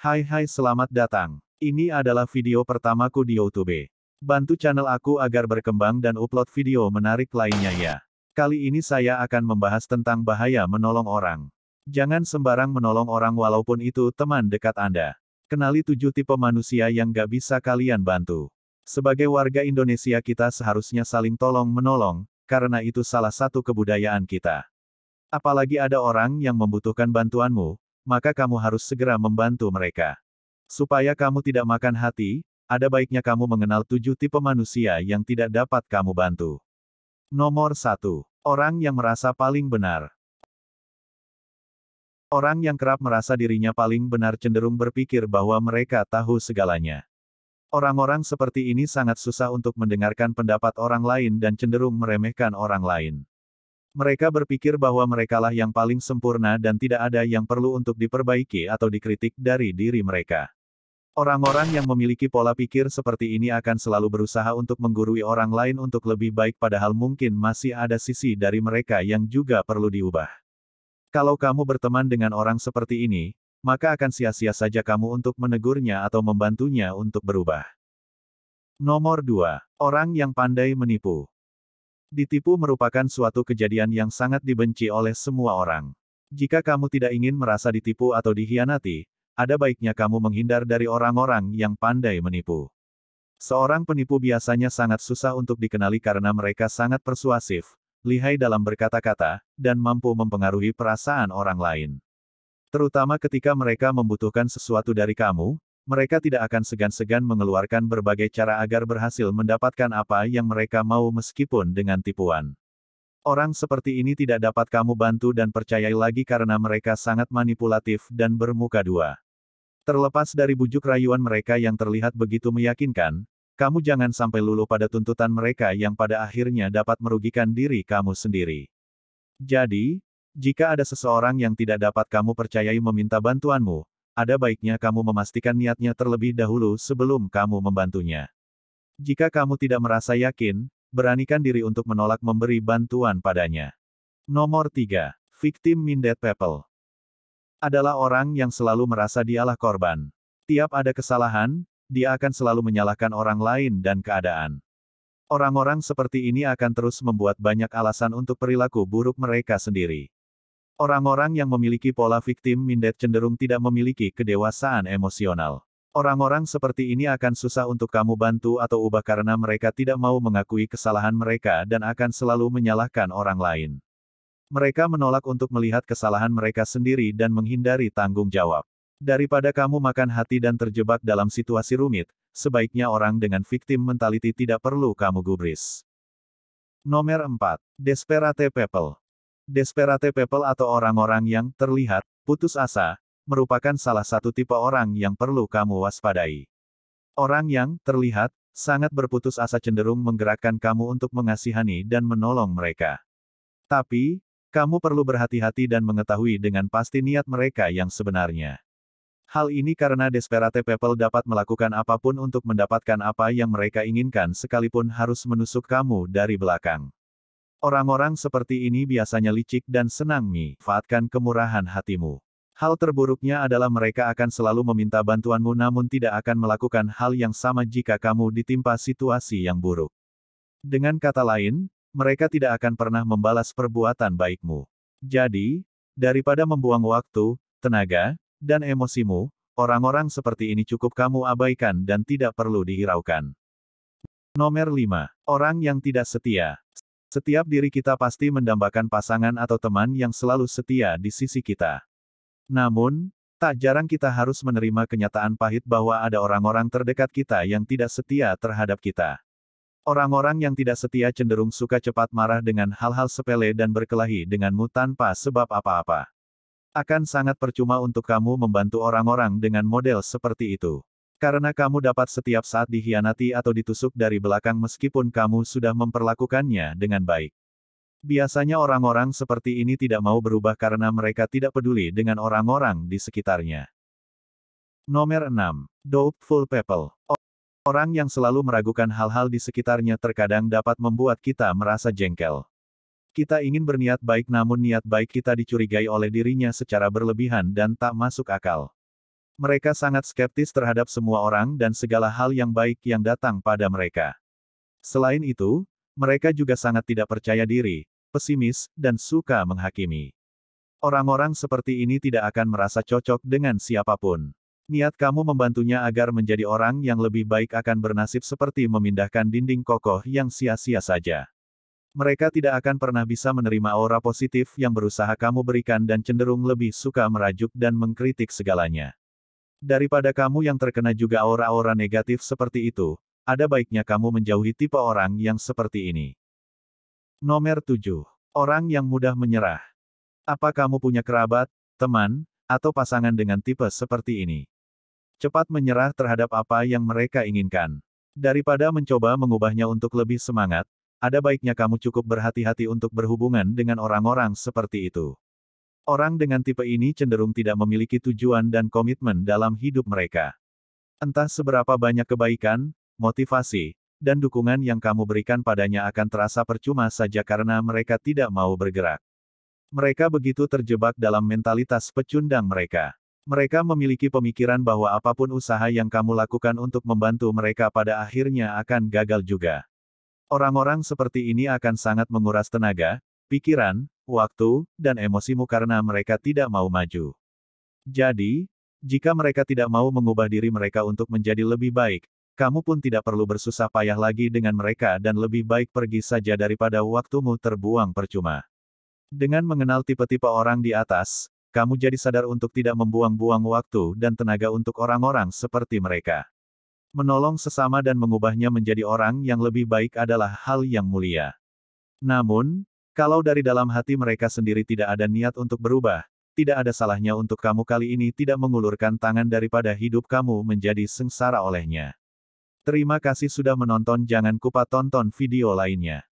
Hai hai selamat datang. Ini adalah video pertamaku di Youtube. Bantu channel aku agar berkembang dan upload video menarik lainnya ya. Kali ini saya akan membahas tentang bahaya menolong orang. Jangan sembarang menolong orang walaupun itu teman dekat Anda. Kenali tujuh tipe manusia yang gak bisa kalian bantu. Sebagai warga Indonesia kita seharusnya saling tolong-menolong, karena itu salah satu kebudayaan kita. Apalagi ada orang yang membutuhkan bantuanmu, maka kamu harus segera membantu mereka. Supaya kamu tidak makan hati, ada baiknya kamu mengenal tujuh tipe manusia yang tidak dapat kamu bantu. Nomor satu, Orang yang merasa paling benar. Orang yang kerap merasa dirinya paling benar cenderung berpikir bahwa mereka tahu segalanya. Orang-orang seperti ini sangat susah untuk mendengarkan pendapat orang lain dan cenderung meremehkan orang lain. Mereka berpikir bahwa merekalah yang paling sempurna dan tidak ada yang perlu untuk diperbaiki atau dikritik dari diri mereka. Orang-orang yang memiliki pola pikir seperti ini akan selalu berusaha untuk menggurui orang lain untuk lebih baik padahal mungkin masih ada sisi dari mereka yang juga perlu diubah. Kalau kamu berteman dengan orang seperti ini, maka akan sia-sia saja kamu untuk menegurnya atau membantunya untuk berubah. Nomor 2. Orang yang pandai menipu. Ditipu merupakan suatu kejadian yang sangat dibenci oleh semua orang. Jika kamu tidak ingin merasa ditipu atau dihianati, ada baiknya kamu menghindar dari orang-orang yang pandai menipu. Seorang penipu biasanya sangat susah untuk dikenali karena mereka sangat persuasif, lihai dalam berkata-kata, dan mampu mempengaruhi perasaan orang lain. Terutama ketika mereka membutuhkan sesuatu dari kamu, mereka tidak akan segan-segan mengeluarkan berbagai cara agar berhasil mendapatkan apa yang mereka mau meskipun dengan tipuan. Orang seperti ini tidak dapat kamu bantu dan percayai lagi karena mereka sangat manipulatif dan bermuka dua. Terlepas dari bujuk rayuan mereka yang terlihat begitu meyakinkan, kamu jangan sampai luluh pada tuntutan mereka yang pada akhirnya dapat merugikan diri kamu sendiri. Jadi, jika ada seseorang yang tidak dapat kamu percayai meminta bantuanmu, ada baiknya kamu memastikan niatnya terlebih dahulu sebelum kamu membantunya. Jika kamu tidak merasa yakin, beranikan diri untuk menolak memberi bantuan padanya. Nomor 3. Victim Minded People Adalah orang yang selalu merasa dialah korban. Tiap ada kesalahan, dia akan selalu menyalahkan orang lain dan keadaan. Orang-orang seperti ini akan terus membuat banyak alasan untuk perilaku buruk mereka sendiri. Orang-orang yang memiliki pola victim mindset cenderung tidak memiliki kedewasaan emosional. Orang-orang seperti ini akan susah untuk kamu bantu atau ubah karena mereka tidak mau mengakui kesalahan mereka dan akan selalu menyalahkan orang lain. Mereka menolak untuk melihat kesalahan mereka sendiri dan menghindari tanggung jawab. Daripada kamu makan hati dan terjebak dalam situasi rumit, sebaiknya orang dengan victim mentality tidak perlu kamu gubris. Nomor 4. Desperate People Desperate people atau orang-orang yang terlihat putus asa merupakan salah satu tipe orang yang perlu kamu waspadai. Orang yang terlihat sangat berputus asa cenderung menggerakkan kamu untuk mengasihani dan menolong mereka. Tapi, kamu perlu berhati-hati dan mengetahui dengan pasti niat mereka yang sebenarnya. Hal ini karena desperate people dapat melakukan apapun untuk mendapatkan apa yang mereka inginkan sekalipun harus menusuk kamu dari belakang. Orang-orang seperti ini biasanya licik dan senang mifatkan kemurahan hatimu. Hal terburuknya adalah mereka akan selalu meminta bantuanmu namun tidak akan melakukan hal yang sama jika kamu ditimpa situasi yang buruk. Dengan kata lain, mereka tidak akan pernah membalas perbuatan baikmu. Jadi, daripada membuang waktu, tenaga, dan emosimu, orang-orang seperti ini cukup kamu abaikan dan tidak perlu dihiraukan. Nomor 5. Orang yang tidak setia. Setiap diri kita pasti mendambakan pasangan atau teman yang selalu setia di sisi kita. Namun, tak jarang kita harus menerima kenyataan pahit bahwa ada orang-orang terdekat kita yang tidak setia terhadap kita. Orang-orang yang tidak setia cenderung suka cepat marah dengan hal-hal sepele dan berkelahi denganmu tanpa sebab apa-apa. Akan sangat percuma untuk kamu membantu orang-orang dengan model seperti itu. Karena kamu dapat setiap saat dihianati atau ditusuk dari belakang meskipun kamu sudah memperlakukannya dengan baik. Biasanya orang-orang seperti ini tidak mau berubah karena mereka tidak peduli dengan orang-orang di sekitarnya. Nomor 6. Doubtful People Orang yang selalu meragukan hal-hal di sekitarnya terkadang dapat membuat kita merasa jengkel. Kita ingin berniat baik namun niat baik kita dicurigai oleh dirinya secara berlebihan dan tak masuk akal. Mereka sangat skeptis terhadap semua orang dan segala hal yang baik yang datang pada mereka. Selain itu, mereka juga sangat tidak percaya diri, pesimis, dan suka menghakimi. Orang-orang seperti ini tidak akan merasa cocok dengan siapapun. Niat kamu membantunya agar menjadi orang yang lebih baik akan bernasib seperti memindahkan dinding kokoh yang sia-sia saja. Mereka tidak akan pernah bisa menerima aura positif yang berusaha kamu berikan dan cenderung lebih suka merajuk dan mengkritik segalanya. Daripada kamu yang terkena juga aura-aura negatif seperti itu, ada baiknya kamu menjauhi tipe orang yang seperti ini. Nomor 7. Orang yang mudah menyerah. Apa kamu punya kerabat, teman, atau pasangan dengan tipe seperti ini? Cepat menyerah terhadap apa yang mereka inginkan. Daripada mencoba mengubahnya untuk lebih semangat, ada baiknya kamu cukup berhati-hati untuk berhubungan dengan orang-orang seperti itu. Orang dengan tipe ini cenderung tidak memiliki tujuan dan komitmen dalam hidup mereka. Entah seberapa banyak kebaikan, motivasi, dan dukungan yang kamu berikan padanya akan terasa percuma saja karena mereka tidak mau bergerak. Mereka begitu terjebak dalam mentalitas pecundang mereka. Mereka memiliki pemikiran bahwa apapun usaha yang kamu lakukan untuk membantu mereka pada akhirnya akan gagal juga. Orang-orang seperti ini akan sangat menguras tenaga, pikiran, waktu, dan emosimu karena mereka tidak mau maju. Jadi, jika mereka tidak mau mengubah diri mereka untuk menjadi lebih baik, kamu pun tidak perlu bersusah payah lagi dengan mereka dan lebih baik pergi saja daripada waktumu terbuang percuma. Dengan mengenal tipe-tipe orang di atas, kamu jadi sadar untuk tidak membuang-buang waktu dan tenaga untuk orang-orang seperti mereka. Menolong sesama dan mengubahnya menjadi orang yang lebih baik adalah hal yang mulia. Namun, kalau dari dalam hati mereka sendiri tidak ada niat untuk berubah, tidak ada salahnya untuk kamu kali ini tidak mengulurkan tangan daripada hidup kamu menjadi sengsara olehnya. Terima kasih sudah menonton jangan kupa tonton video lainnya.